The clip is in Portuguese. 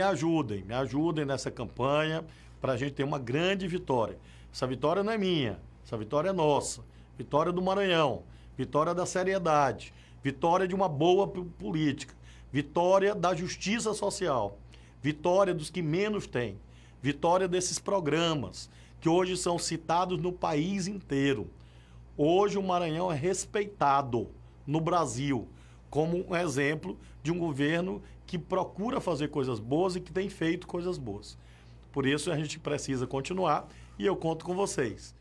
Me ajudem, me ajudem nessa campanha para a gente ter uma grande vitória. Essa vitória não é minha, essa vitória é nossa. Vitória do Maranhão, vitória da seriedade, vitória de uma boa política, vitória da justiça social, vitória dos que menos têm, vitória desses programas que hoje são citados no país inteiro. Hoje o Maranhão é respeitado no Brasil como um exemplo de um governo que procura fazer coisas boas e que tem feito coisas boas. Por isso a gente precisa continuar e eu conto com vocês.